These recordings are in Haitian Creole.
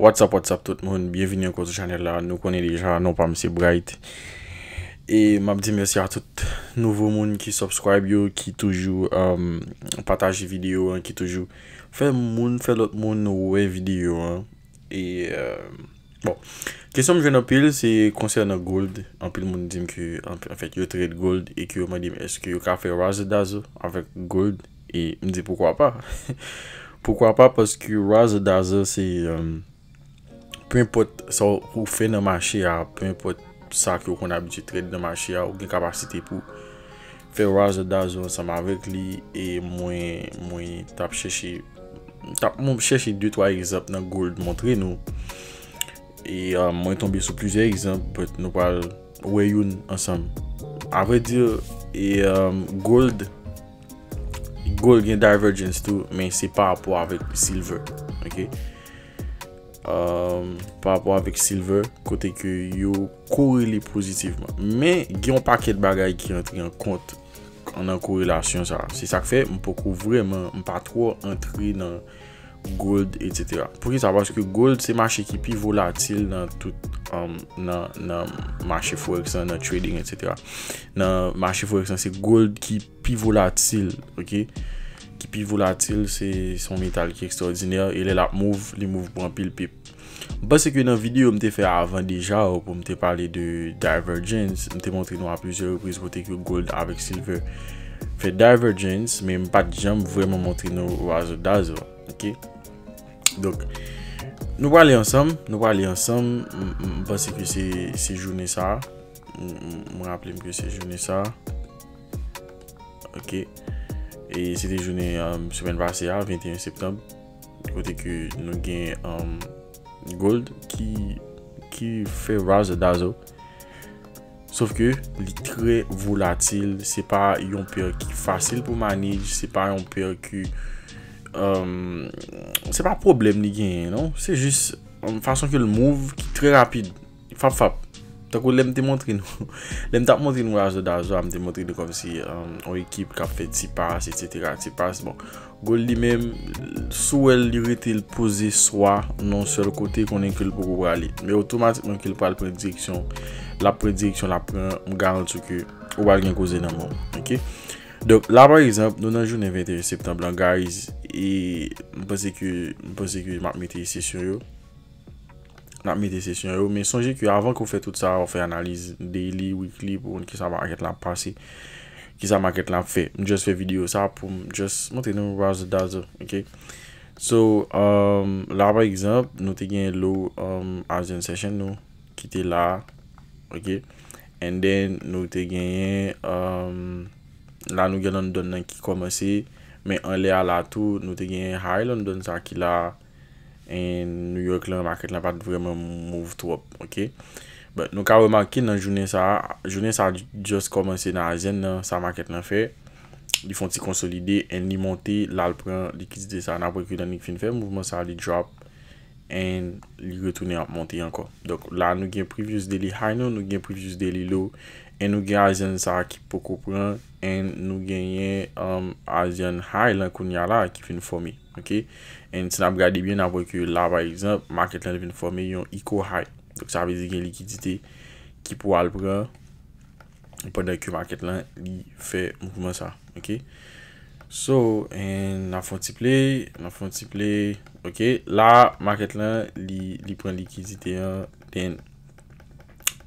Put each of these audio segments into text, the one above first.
What's up, what's up tout moun, bienvenue encore sur chanel la, nous connait déjà, non pas monsieur Bright Et ma bde merci à tout nouveau moun ki subscribe yo, ki toujou euh, patage video, ki toujou fè moun, fè lot euh, bon. moun noue video Et bon, kesyon m joun apil, se konser na gold, apil moun dim ki, en fèk yo trade gold Et ki yo ma dim, eske yo ka fè raze daze avèk gold, et m de poukwa pa Poukwa pa, poske yo raze daze se... Pe mpote sa ou fè nan machè a, pe mpote sa ki ou kon abiti tred nan machè a ou gen kapasite pou fè waz ou da zo ansam avèk li. E mwen tap chèche, tap mwen chèche 2-3 egzap nan gold montre nou. E euh, mwen tombe sou plize egzap, bet nou pal weyoun ansam. Avè di, e euh, gold, gold gen divergence tou, men se pa apò avèk silver, ok? Pa apwa avik silver kote ke yo korele pozitivman Me gen pa ket bagay ki entri an kont An an korelasyon sa Si sa k fe m pou kou vremen m pa tro entri nan gold etc Pou ki sa baske gold se machè ki pi volatil nan tout Nan euh, machè forexan nan trading etc Nan machè forexan se gold ki pi volatil ok Kipi volatil se son metal ki ekstraordiner E le lap mouv, li mouv pwampil pip Mpase ke nan video mte fe avan deja Ou mte pale de divergence Mte montri nou a plusieurs reprise Mote ki gold avek silver Fe divergence, men mpa di jan Mpveman montri nou a zo dazo Ok Nou wale ansam Mpase ke se jouni sa Mpaple mpe se jouni sa Ok E se de jounen Souvene Vasya, 21 Septembre, y pote ke nou gen Gold ki fe Razzle Dazzle Sof ke li tre volatil, se pa yon PRQ fasil pou manij, se pa yon PRQ Se pa problem li gen, non? Se jist fason ke l move ki tre rapide, fab fab Tako lem te montri nou, lem ta montri nou azo da azo, am te montri nou kon si o um, ekip kap fet si pas, et cetera, si pas. Bon, gol di men, sou el yurete il pose swa, non sou el kote kon enkel pou kou wale. Me otomatikman enkel pou al prediksyon, la prediksyon la pren, m garan chou ki wale gen kouzen nan moun. Don la par exemple, donan jounen 21 septembre, la guys, e, m pose kou, m pose kou, m ap mette yise sur yo. nan mi de sesyon yo, men sonje ki avan ki ou fe tout sa, ou fe analize daily, weekly, pou woun ki sa ma aket la pase, ki sa ma aket la fe, nou jes fe video sa pou jes monten nou waz da zo, ok? So, um, la, par exemple, nou te genye lou um, asian session nou, ki te la, ok? And then, nou te genye, um, la nou genye London nan ki kome se, men an le ala tou, nou te genye High London sa ki la, En New York lan, market lan pat vremen move to up, ok? Nou ka remaki nan jounen sa, jounen sa just komanse nan azen nan sa market lan fe. Li fon ti konsolide, en li monte, lal pran likis de sa. Nan apwe ki dan lik fin fe, mouvment sa li drop. an li retoune ap monte anko dok la nou gen previus deli high nou nou gen previus deli low an nou gen azyan sa ki pou ko pren an nou gen yen um, azyan high lan kon ya la ki fin fome ok an se nan ap gade bi an ap woy ke la ba ekzamp market lan fin fome yon iko high dok sa avize gen likidite ki pou al pren ap woy dek yo market lan li fe mouvment sa So, nan foun ti ple, nan foun ti ple, la market la li pren likidite,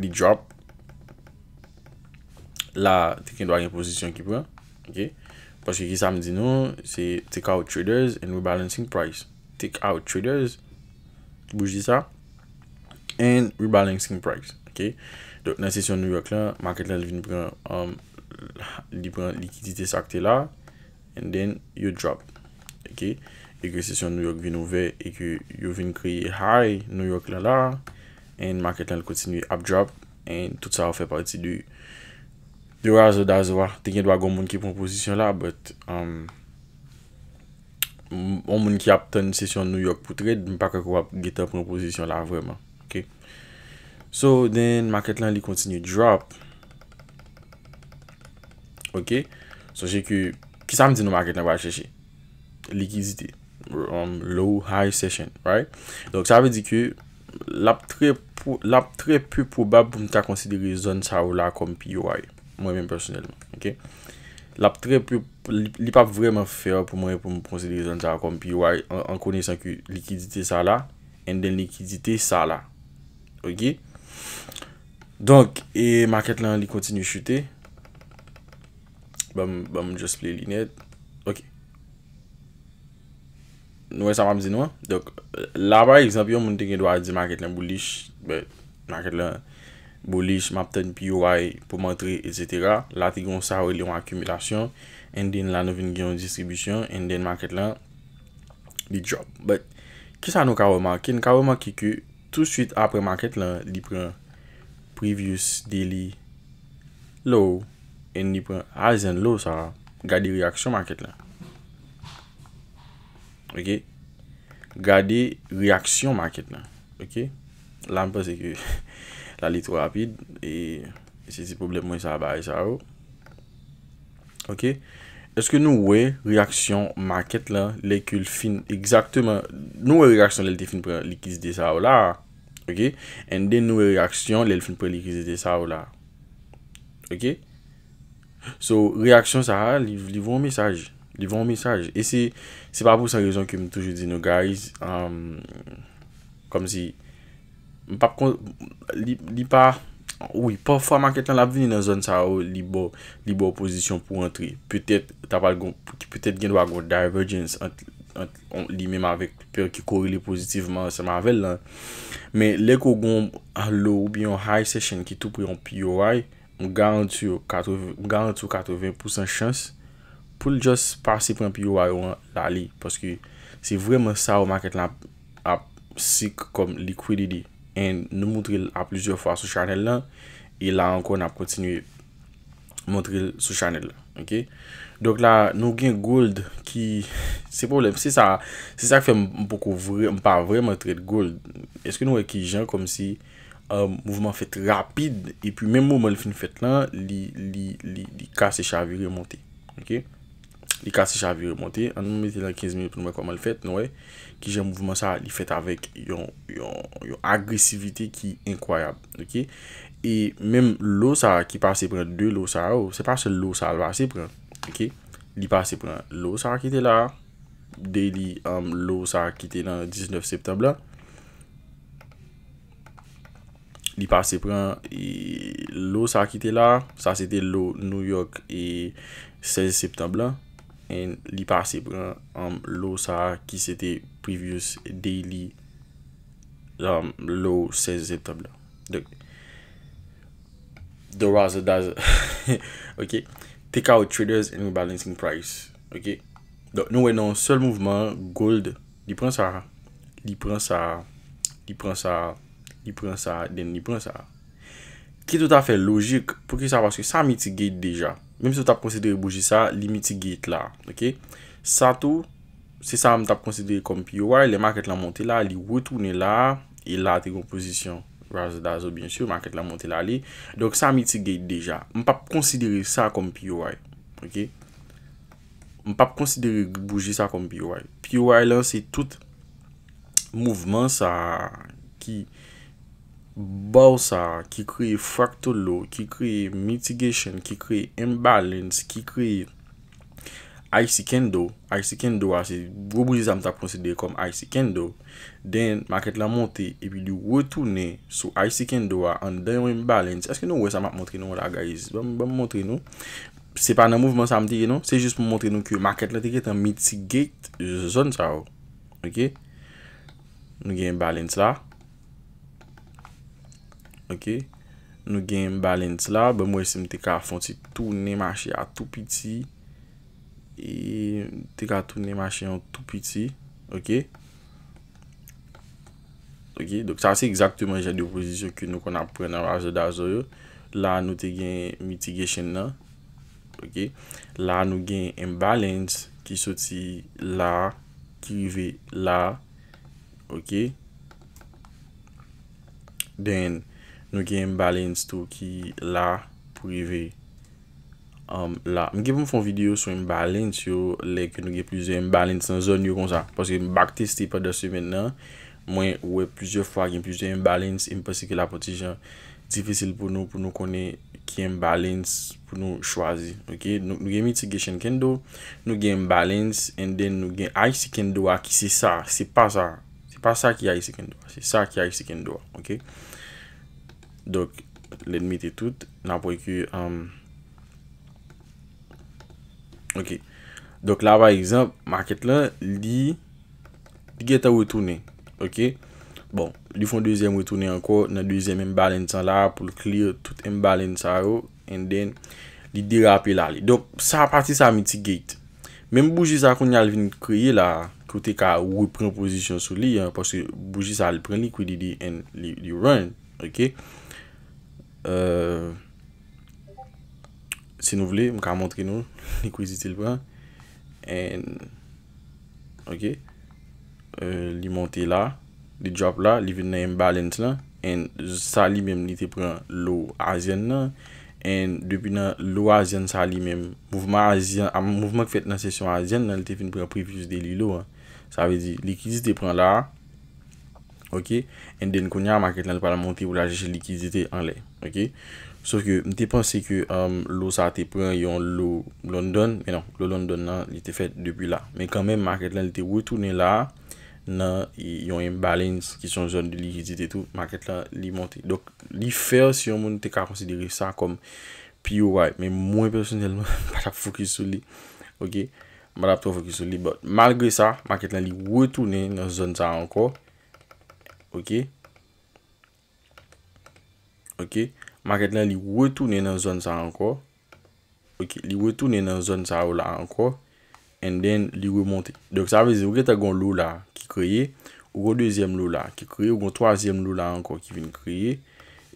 li drop, la teken do a gen posisyon ki pren. Paske ki sa m di nou, se take out traders and rebalancing price. Take out traders, ki bouj di sa, and rebalancing price. Ok, do nan se syon New York la, market la um, li pren likidite sakte la. And then you drop Eke, ekwe sesyon New York vin ouve Eke, you vin kriye high New York la la And market lan li kontinu ap drop And tout sa ou fe pati du Yo azo da azo wa Te gen dwa goun moun ki pon posisyon la But Moun um, moun ki ap ton sesyon New York pou trade M pa kakou ap get up pon posisyon la vreman Ok So then market lan li kontinu drop Ok So jeku Kisa m di nou ma ket nan waj chèche? Likidite. Um, low, high session. Donk sa avè di ki, lap tre pou probab pou m ta konsidere zon sa ou la kom pi yo waj. Mwen men personelman. Lap tre pou, li pa vreman fèw pou m wè pou m konsidere zon sa ou la kom pi yo waj an kone san ki likidite sa la, en den likidite sa la. Ok? Donk, e ma ket nan li kontinu chute, Bèm, bèm, just play linèd. Ok. Nouè sa mèm zè nouè. Dok, la bè, exemple, yon moun te gen do a di mèkèt lèm boulish. Bè, mèkèt lèm boulish, mèp tèn pi yoway pou mèntre, etc. La te gen sa wè li yon akumilasyon. En den la nouven gen yon distribisyon. En den mèkèt lèm, li drop. Bè, ki sa nou kawè mèkè? Kèn kawè mèkè ki kè, tout suit apè mèkèt lèm, li prè. Previous daily low. en ni pren azen lo sa gade reaksyon maket la ok gade reaksyon maket la ok la m pa seke la li tro rapide e se se problemon sa ba e sa ou ok eske nou we reaksyon maket la le kul fin ekzakteman nou we reaksyon le li fin pren likiz de sa ou la ok en de nou we reaksyon le fin pren likiz de sa ou la ok So, reaksyon sa a, li vou an mesaj. Li vou an mesaj. E se, se pa pou san rezon kem toujou di nou, guys. Kom si, li pa, oui, pa fwa maket lan la vini nan zon sa a, li bo oposisyon pou antri. Petet, tapal gon, petet gen wak gon divergence, li menm avèk, pe ki korili pozitivman, se ma avèl lan. Me, lekou gon, lò ou biyon high session, ki tou priyon piyo waj, m garanti ou 80% chans pou l jost pasi pran pi yo a yon la li paski si vremen sa ou market la ap sik kon likwidi di en nou moutril a plizyo fwa sou chanel la e la ankon ap kontinuy moutril sou chanel la ok dok la nou gen gold ki se polem se sa fe m pokou m pa vremen trade gold eske nou e ki jan kom si Euh, mouvment fet rapide, epi mèm moun moun fin fet lan, li kase chavirè montè. Ok? Li kase chavirè montè, an mwen metè lan 15 min pou mwen kwa moun fet, ki jè mouvment sa li fet avèk yon agresivite ki inkoyab. Ok? E mèm lò sa ki pase pren, de lò sa ou, se pa se lò sa al base pren. Ok? Li pase pren lò sa ki te la, de li lò sa ki te lan 19 septembre la, Li pa se pren e, lo sa ki te la. Sa se te lo New York e 16 Septembre. Li pa se pren lo sa ki se te Previous Daily lo 16 Septembre. Do raza daza. Ok. Take out traders and rebalancing price. Ok. Nou e nan se l mouvment gold. Li pren sa. Li pren sa. Li pren sa. Li pren sa, den li pren sa. Ki tout afe logik, pou ki sa va se sa mitigate deja. Mem se ta prosedere bouji sa, li mitigate la. Ok? Sato, se sa m ta prosedere kom PY, le maket la monte la, li wetoune la, e la te kompozisyon. Razo, dazo, bien sur, maket la monte la li. Dok sa mitigate deja. M pa prosedere sa kom PY. Ok? M pa prosedere bouji sa kom PY. PY lan se tout mouvment sa ki... bousa ki kreye frakto lo, ki kreye mitigation, ki kreye imbalance, ki kreye IC kendo, IC kendo a se vobouz a mta pronsede kom IC kendo den maket la monte epi li wotoune sou IC kendo a an dayon imbalance eske nou wè sa m ap montre nou la guys? bè m montre nou se pa nan mouvment sa m tege nou se jist m montre nou ki maket la tege tan mitigate zon sa ou nou gen imbalance la nou gen balance la be mwen se mte ka fonsi tou ne mache a tou piti e mte ka tou ne mache a tou piti ok ok, doke sa se ekzaktman jade yo pozisyon ki nou kon apren la nou te gen mitigation na la nou gen imbalance ki soti la ki ve la ok den Nou gen yon balance tou ki la pou rive. Um, la. M gen pou m fon video sou yon balance yo. Lèk nou gen plize yon balance nan zon yo kon sa. Pwese m bakte sti pa dosi men nan. Mwen wè plize fwa gen plize yon balance. M pwese ke la potijan. Difisil pou nou pou nou konen. Ken balance pou nou chwazi. Ok. Nou gen miti gen kendo. Nou gen balance. And then nou gen aise kendo a ki se sa. Se pa sa. Se pa sa ki aise kendo a. Se sa ki aise kendo a. Ok. Ok. Dok, lèmite tout, nan pou ekye, ok. Dok la va exemple, market lan, li, li geta wè toune, ok. Bon, li fon deuxième wè toune anko, nan deuxième imbalance an la pou l'clear tout imbalance aro, and then, li dirapè la li. Dok, sa pati sa meti gate. Mem boujisa kon yal vin kriye la, kote ka wè pren pozisyon sou li, pou se boujisa al pren likwidi di en li run, ok. Euh, si nou vle, m ka montre nou Li kouzite li pren And Ok euh, Li monte la, li drop la Li ven nan yon balance la Sa li menm li te pren lo azyen nan Depi nan lo azyen sa li menm Mouvment azyen Mouvment fet nan sesyon azyen nan Li te fin pre prefuse de li lo Sa vezi, li kouzite pren la Ok En den konya, maket nan pala monte ou la jese li kouzite An le Ok? Soske, mte pensi ke um, lo sa te pren yon lo London Menon, lo London nan, li te fet debu la Men kanmen market lan li te wetounen la Nan yon imbalance ki son zon de likidite etou Market lan li monte Dok, li fer si yon moun te ka konsidere sa kom Pi ou wè, men mwen personelman Badap fokus sou li Ok? Badap tou fokus sou li Malgre sa, market lan li wetounen Nan zon sa anko Ok? Ok, ma ket lan li wè toune nan zon sa anko. Ok, li wè toune nan zon sa ou la anko. And then, li wè monte. Dok sa vè zi, wè ta gon lou la ki kreye. Wè gon deuxième lou la ki kreye. Wè gon troisième lou la anko ki vin kreye.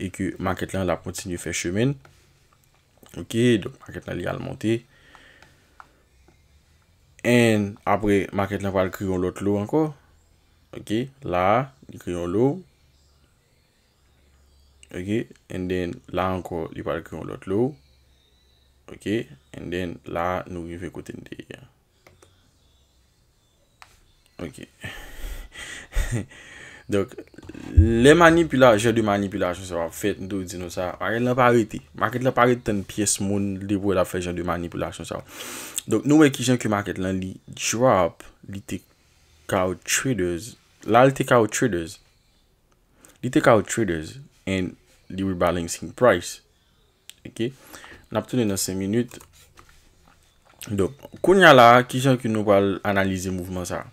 E ki ma ket lan la pwantini fè chemen. Ok, donk, ma ket lan li al monte. And, apre, ma ket lan wè al kreyon lot lou anko. Ok, la, li kreyon lou. Ok, and then la anko li pade ki yon lot lou. Ok, and then la nou yon fe kote ndi ya. Ok. Dok, le manipula, jen di manipula chan sa wap fet, ndou di nou sa, maket la parete. Maket la parete ten piyes moun, li pou la fe jen di manipula chan sa wap. Dok nou e ki jen ki maket lan li drop, li te ka ou traders, la li te ka ou traders, li te ka ou traders, and, Libre balancing price Ok N ap tounen nan 5 minute Dok Koun ya la Kijan ki nou wale analize mouvment sa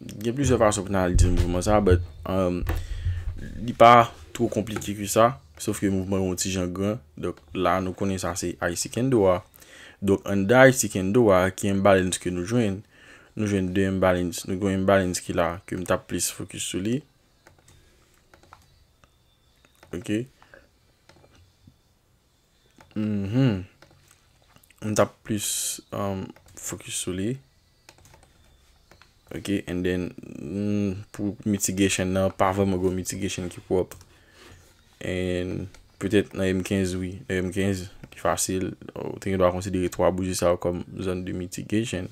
Gen plus se far sop nan analize mouvment sa But Di um, pa Tou kompliki ki sa Sof ke mouvment wote si jan gwen Dok la nou konen sa se A isi ken do a Dok an da isi ken do a Ki yon balance ke nou jwen Nou jwen de yon balance Nou gwen balance ki la Ki m tap plis fokus sou li Ok An mhm. tap plis um, fokus sou li. Ok, an den, mm, pou mitigation nan, pa avan magon mitigation ki pou ap. An, petet nan M15, oui. Nan M15, ki fasil, ou tenye do akonsi direk 3 boujisa ou kom zon de mitigation.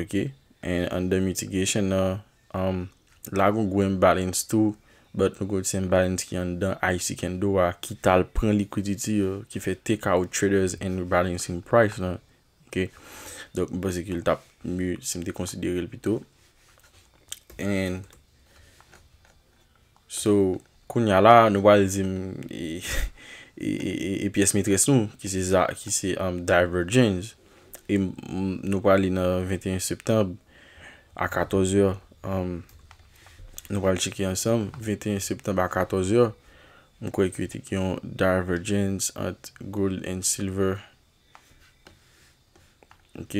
Ok, an den mitigation nan, um, la von gwen balance tou. but nou kou di sen balance ki an dan a yisi ken do a ki tal pren likwiziti yo ki fe teka ou traders en rebalancing price lan ok dok mbe se ki l tap mbe se mte konsidere l pito and so kou nyala nou wale zem e, e, e, e piyes metres nou ki se um, diverge nou wale in 21 septembe a 14 yo am Nou pal chike ansam, 21 septembe a 14 yo Mwen kwe kwe te ki yon Divergence at Gold and Silver Ok,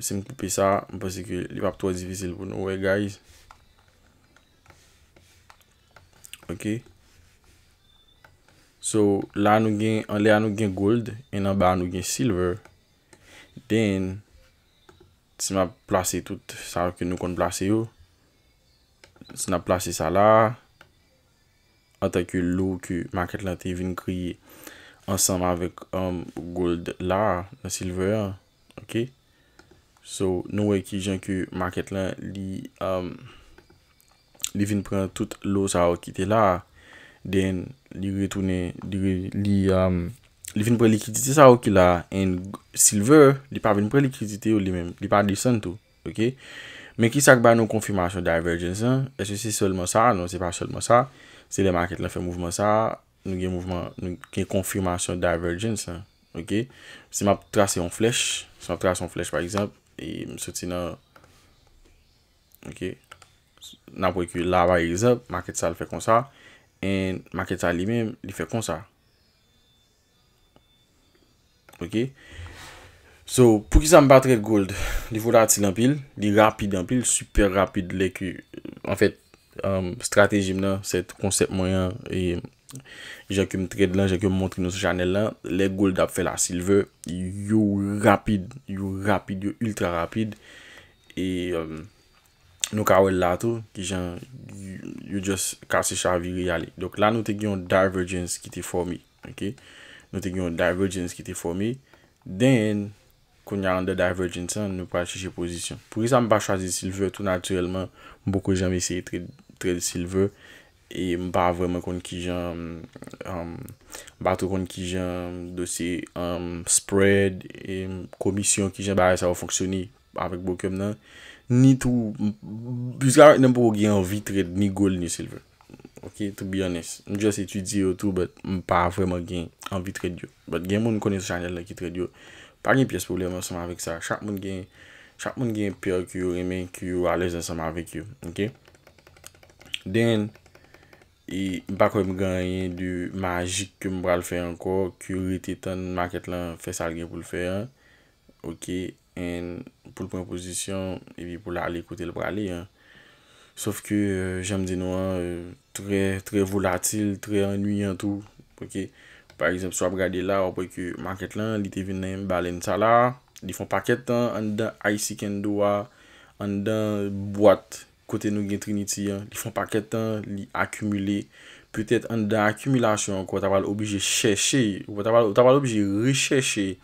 se m kope sa, m pase ki li wap to di vizil pou nou we guys Ok So, la nou gen, an le an nou gen Gold, en an ba an nou gen Silver Den, se ma plase tout sa ke nou kon plase yo San a plase sa la Ata ke lou ke market lan te vin kriye Ansem avik um, gold la La silver Ok So nou e ki jan ke market lan Li um, Li vin pren tout lou sa wakite la Den li retoune Li Li um, vin pre likidite sa wakila Silver li pa vin pre likidite yo li men Li pa disen tou Ok Mè ki sak ba nou konfirmasyon diverjens an? Ese si solman sa? Non, se pa solman sa. Se le maket la fe mouvman sa, nou gen konfirmasyon diverjens an. Ok? Se map trase yon flech, se map trase yon flech par exemple, e msoti nan... Ok? Nan pou ek yon lava yon exemple, maket sa l fe kon sa, en maket sa li men, li fe kon sa. Ok? Ok? So, pou ki sa m ba trade gold, di fo dati nan pil, di rapide nan pil, super rapide le euh, ki, an fèt, um, stratejim nan, set konsept mwenyan, e, jè ke m trade lan, jè ke m montri nan se chanel lan, le gold ap fè la silver, yo rapide, yo rapide, yo ultra rapide, e, um, nou ka ouèl la tou, ki jan, yo jòs kase chaviri yali. Dok la nou te gyon divergence ki te formi, ok? Nou te gyon divergence ki te formi, den... pou nyan an de divergent san, nou pa chiche pozisyon. Pour isa, m pa chwazi silver tout naturelman, m pou ko jan viseye trade silver, e m pa avreman kon ki jan, um, m pa tou kon ki jan dosye um, spread, e m komisyon ki jan ba re sa wafonksyoni avik bokèm nan, ni tou, pou zarek nan pou gen an vitred ni goal ni silver. Ok, to be honest, m jase tu di yo tou, bet m pa avreman gen an vitred yo. Bet gen moun konen sou chanel la ki trade yo, Par gen pyes pou le men seman vek sa, chak moun gen peyo ki yo remen ki yo alez seman vek yo, ok? Den, bako yon gen yon du magik kem bral fey anko, ki yon rete tan market lan fesal gen pou l fey an, ok? En pou l premposisyon, evi pou l alekote l brale, an. Sof ke, euh, jenm di nou euh, an, tre volatil, tre anuyan tou, ok? Par exemple, sou ap gade la, ou pou e ke market lan, li te vin nan yon balen sa la. Li fon paket tan, an dan IC kendo a, an dan boat kote nou gen Trinity. Li fon paket tan, li akumule. Petet an dan akumulasyon, kwa ta val obije cheshe, kwa ta val obije resheshe.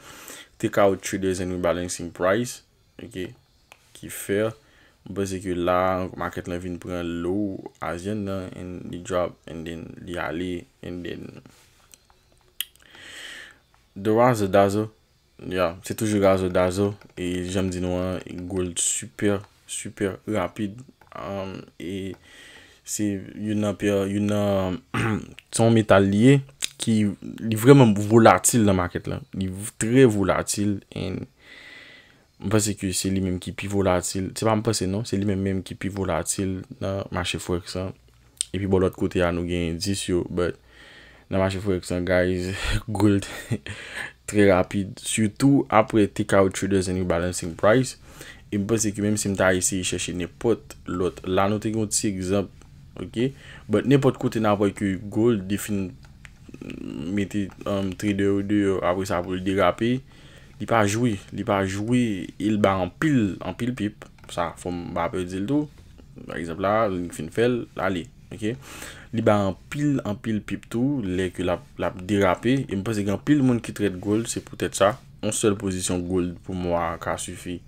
Take out traders and rebalancing price. Ok, ki fer. Ou pou e ke la, market lan vin pran low azyen nan, en di drop, en din li ale, en din... Doran ze dazo, ya, se toujou razo dazo, e jenm di nou an, gold super, super rapide E se yon api, yon ton metalye ki li vremen volatil nan market la, li tre volatil En, mpase ki se li menm ki pi volatil, se pa mpase nou, se li menm menm ki pi volatil nan mashe fwek sa E pi bolot kote ya nou gen 10 yo, but Nanman che fwek san guys, gold tre rapid, sutou apre take out traders en yon balancing price, impe e se ki menm si mta yisi yi cheshe nepot lot, la nou te gont si egzap, ok, but nepot kote nanpoy ki gold di fin mm, meti um, trader ou de, apre sa pou l de rapi, di pa jwi, di pa jwi, il ba anpil, anpil pip, sa, fom ba apel zil to, par egzap la, fin fel, la li. li ba an pil an pil pip tou leke la derape e mpase gen an pil moun ki trade gold se pou tete sa an sel pozisyon gold pou mwa ka sufi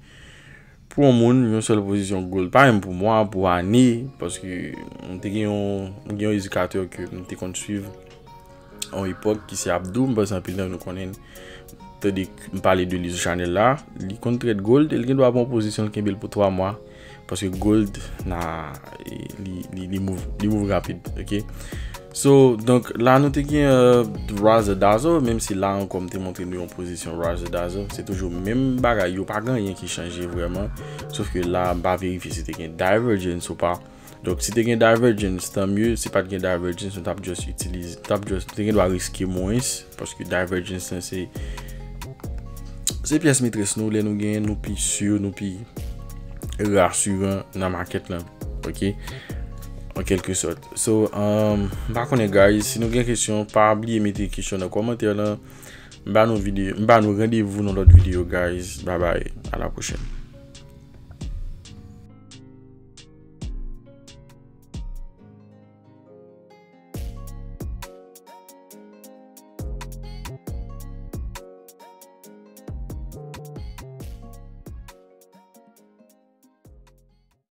pou an moun an sel pozisyon gold pa m pou mwa pou ane m te gen yon edukator m te kont suiv an ipok ki se abdou mpase an pil nan nou konen te dik m pale de li zo chanel la li kont trade gold e li gen dwa apon pozisyon ken bel pou 3 mwa Paske gold e, li mouv rapide. So, donk la nou te gen uh, Razzle Dazzle. Mem si la an kom te montre nou yon posisyon Razzle Dazzle. Se toujou menm bagay yo pa gen yon ki chanje vreman. Sof ke la ba verifi se te gen Divergence ou pa. Donk si te gen Divergence tan mye. Si pa te gen Divergence, ton tap just itilize. Ton te gen dwa riske mounis. Paske Divergence san se... Se pias metres nou le nou gen nou pi syo nou pi... rar suivant nan market lan. Ok? En kelke sot. So, bakone um, guys, si nou gen kresyon, pa abliye meti kresyon nan komentèr lan. Mba nou rendiyevou nan lot videyo guys. Bye bye. A la koushen.